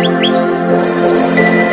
Thank you.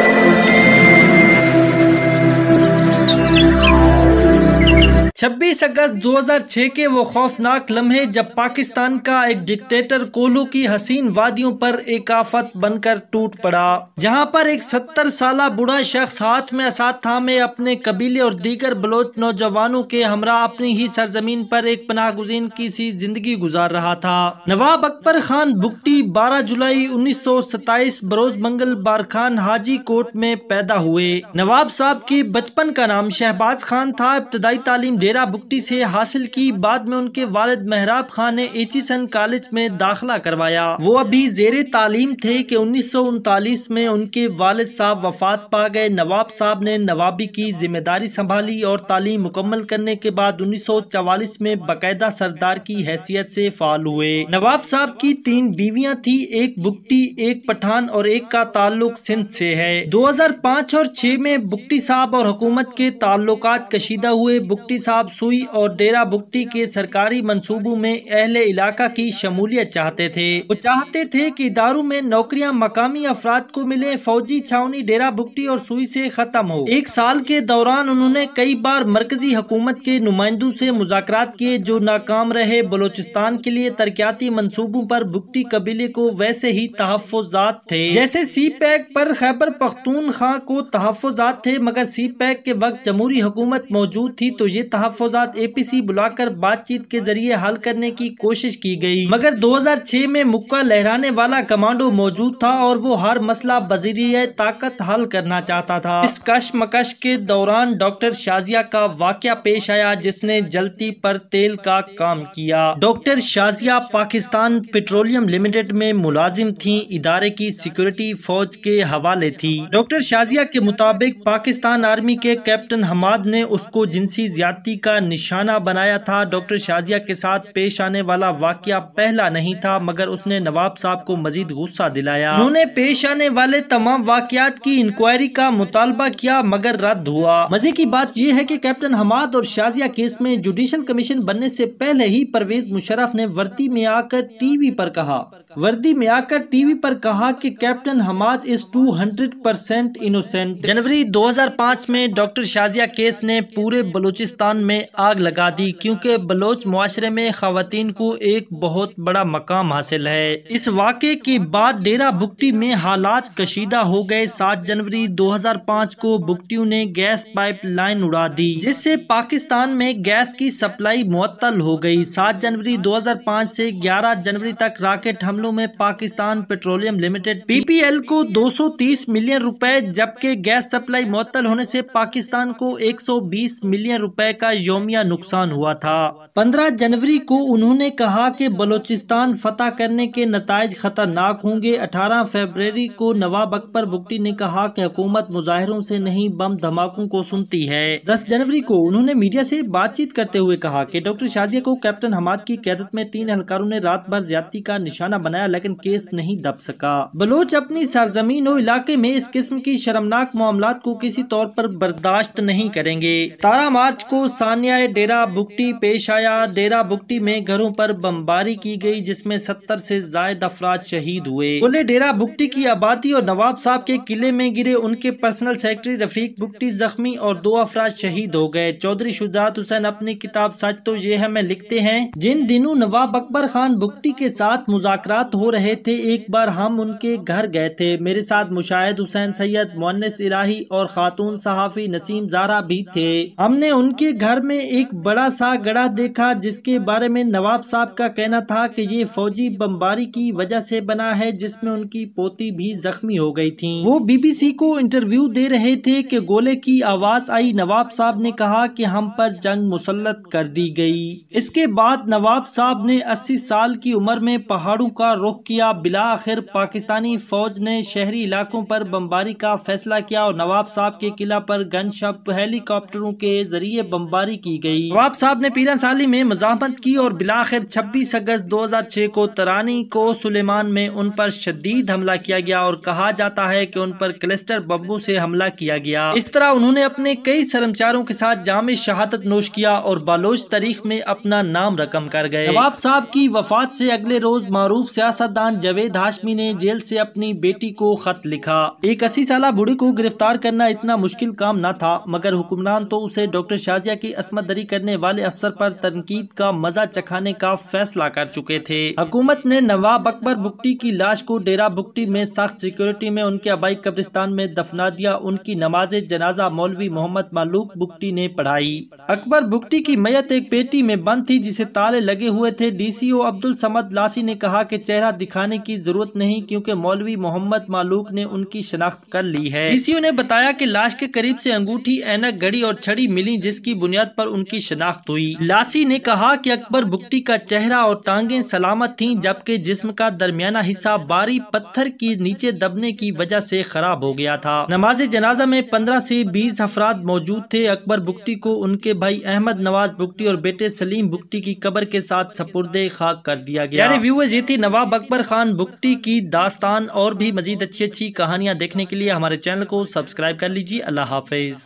छब्बीस अगस्त 2006 के वो खौफनाक लम्हे जब पाकिस्तान का एक डिक्टेटर कोलू की हसीन वादियों पर एक आफत बनकर टूट पड़ा जहां पर एक 70 साल बूढ़ा शख्स हाथ में था में अपने कबीले और दीगर बलोच नौजवानों के हमरा अपनी ही सरजमीन पर एक पनाह गुजीन की सी जिंदगी गुजार रहा था नवाब अकबर खान भुगटी बारह जुलाई 1927 बरोज मंगल बारखान हाजी कोट में पैदा हुए नवाब साहब की बचपन का नाम शहबाज खान था इब्तदाई तालीम डेरा बुकटी से हासिल की बाद में उनके वालिद महराब खान ने एचिसन कॉलेज में दाखिला करवाया वो अभी जेर तालीम थे कि उन्नीस में उनके वालिद साहब वफात पा गए नवाब साहब ने नवाबी की जिम्मेदारी संभाली और तालीम मुकम्मल करने के बाद उन्नीस में बाकायदा सरदार की हैसियत से फाल हुए नवाब साहब की तीन बीवियां थी एक बुकटी एक पठान और एक का ताल्लुक सिंध से है 2005 और 6 में बुकटी साहब और हुकूमत के ताल्लुकात कशीदा हुए बुकटी साहब साहब सुई और डेरा भुगटी के सरकारी मंसूबों में अहले इलाका की शमूलियत चाहते थे वो चाहते थे कि दारू में नौकरियां मकामी अफराद को मिले फौजी छावनी डेरा बुगटी और सुई से खत्म हो एक साल के दौरान उन्होंने कई बार मरकजी हुकूमत के नुमाइंदों से मुजाकरात किए जो नाकाम रहे बलोचिस्तान के लिए तरक्याती मनसूबों पर बुगटी कबीले को वैसे ही तहफात थे जैसे सी पैक पर खैबर पख्तून खां को तहफात थे मगर सी पैक के वक्त जमहूरी हुकूमत मौजूद थी तो ये तहफ तहफात ए पी सी बुलाकर बातचीत के जरिए हल करने की कोशिश की गयी मगर दो हजार छह में मुक्का लहराने वाला कमांडो मौजूद था और वो हर मसला बजरिया ताकत हल करना चाहता था इस कशमकश के दौरान डॉक्टर शाजिया का वाक्य पेश आया जिसने जलती पर तेल का काम किया doctor Shazia Pakistan petroleum limited में मुलाजिम थी इदारे की सिक्योरिटी फौज के हवाले थी डॉक्टर शाजिया के मुताबिक पाकिस्तान आर्मी के कैप्टन हमाद ने उसको जिनसी ज्यादा बेरहमी का निशाना बनाया था डॉक्टर शाजिया के साथ पेश आने वाला वाक्य पहला नहीं था मगर उसने नवाब साहब को मजीद गुस्सा दिलाया उन्होंने पेश आने वाले तमाम वाकयात की इंक्वायरी का मुतालबा किया मगर रद्द हुआ मजे की बात यह है की कैप्टन हमाद और शाजिया केस में जुडिशल कमीशन बनने ऐसी पहले ही परवेज मुशरफ ने वर्ती में आकर टीवी आरोप कहा वर्दी में आकर टीवी पर कहा कि captain Hamad is 200 percent innocent जनवरी 2005 में डॉक्टर शाजिया केस ने पूरे बलूचिस्तान में आग लगा दी क्योंकि बलोच माशरे में खातन को एक बहुत बड़ा मकाम हासिल है इस वाक़े के बाद डेरा बुकटी में हालात कशीदा हो गए सात जनवरी 2005 को बुकटियों ने गैस पाइप लाइन उड़ा दी जिससे पाकिस्तान में गैस की सप्लाई मुअत्तल हो गयी सात जनवरी दो हजार पाँच जनवरी तक राकेट हमलों मामलों में पाकिस्तान पेट्रोलियम लिमिटेड पीपीएल को 230 मिलियन रुपए जबकि गैस सप्लाई मुअत्तल होने से पाकिस्तान को 120 मिलियन रुपए का योमिया नुकसान हुआ था 15 जनवरी को उन्होंने कहा कि बलूचिस्तान फतह करने के नतज खतरनाक होंगे 18 फरवरी को नवाब अकबर भुगटी ने कहा कि हुकूमत मुजाहरों से नहीं बम धमाकों को सुनती है 10 जनवरी को उन्होंने मीडिया से बातचीत करते हुए कहा कि डॉक्टर शाजिया को कैप्टन हमाद की क्यादत में तीन एहलकारों ने रात भर ज्यादा का निशाना बनाया बनाया लेकिन केस नहीं दब सका बलोच अपनी सरजमीन और इलाके में इस किस्म की शर्मनाक मामला को किसी तौर पर बर्दाश्त नहीं करेंगे सतारह मार्च को सानिया डेरा बुकटी पेश आया डेरा बुकटी में घरों पर बमबारी की गई जिसमें सत्तर से जायद अफराद शहीद हुए बोले डेरा बुकटी की आबादी और नवाब साहब के किले में गिरे उनके पर्सनल सेक्रेटरी रफीक बुकटी जख्मी और दो अफराज शहीद हो गए चौधरी शुजात हुसैन अपनी किताब सच तो ये हमें लिखते हैं जिन दिनों नवाब अकबर खान बुकटी के साथ मुजाकर बात हो रहे थे एक बार हम उनके घर गए थे मेरे साथ मुशाहिद हुसैन सैयद मोनस इलाही और खातून सहाफ़ी नसीम जारा भी थे हमने उनके घर में एक बड़ा सा गड़ा देखा जिसके बारे में नवाब साहब का कहना था कि ये फौजी बमबारी की वजह से बना है जिसमें उनकी पोती भी जख्मी हो गई थी वो बीबीसी को इंटरव्यू दे रहे थे कि गोले की आवाज आई नवाब साहब ने कहा कि हम पर जंग मुसलत कर दी गई इसके बाद नवाब साहब ने 80 साल की उम्र में पहाड़ों का रुख किया बिला आखिर पाकिस्तानी फौज ने शहरी इलाकों पर बमबारी का फैसला किया और नवाब साहब के किला पर गन शप हेलीकॉप्टरों के जरिए बमबारी की गई नवाब साहब ने पीरन साली में मजामत की और बिला आखिर छब्बीस अगस्त दो हजार छह को तरानी को सुलेमान में उन पर शदीद हमला किया गया और कहा जाता है की उन पर क्लस्टर बम्बू से हमला किया गया इस तरह उन्होंने अपने कई शर्मचारों के साथ जाम शहादत नोश किया और बालोच तारीख में अपना नाम रकम कर गए नवाब साहब की वफात से अगले रोज मारूफ सियासतदान जवेद हाशमी ने जेल से अपनी बेटी को खत लिखा एक अस्सी साल बूढ़ी को गिरफ्तार करना इतना मुश्किल काम न था मगर हुक्मरान तो उसे डॉक्टर शाजिया की असमत दरी करने वाले अफसर पर तनकीद का मजा चखाने का फैसला कर चुके थे हुकूमत ने नवाब अकबर बुकटी की लाश को डेरा बुक्टी में सख्त सिक्योरिटी में उनके अबाई कब्रिस्तान में दफना दिया उनकी नमाज जनाजा मौलवी मोहम्मद मालूक बुकटी ने पढ़ाई अकबर भुगटी की मैयत एक पेटी में बंद थी जिसे ताले लगे हुए थे डीसीओ अब्दुल समद लासी ने कहा कि चेहरा दिखाने की जरूरत नहीं क्योंकि मौलवी मोहम्मद मालूक ने उनकी शनाख्त कर ली है डीसीओ ने बताया कि लाश के करीब से अंगूठी एनक घड़ी और छड़ी मिली जिसकी बुनियाद पर उनकी शनाख्त हुई लासी ने कहा की अकबर बुगटी का चेहरा और टांगे सलामत थी जबकि जिसम का दरमियाना हिस्सा बारी पत्थर के नीचे दबने की वजह से खराब हो गया था नमाज जनाजा में पंद्रह से बीस अफराद मौजूद थे अकबर बुगटी को उनके भाई अहमद नवाज भुगटी और बेटे सलीम भुगटी की कब्र के साथ सपुरदे खाक कर दिया गया यानी व्यूवर्स ये थी नवाब अकबर खान भुगटी की दास्तान और भी मजीद अच्छी अच्छी कहानियाँ देखने के लिए हमारे चैनल को सब्सक्राइब कर लीजिए अल्लाह हाफिज़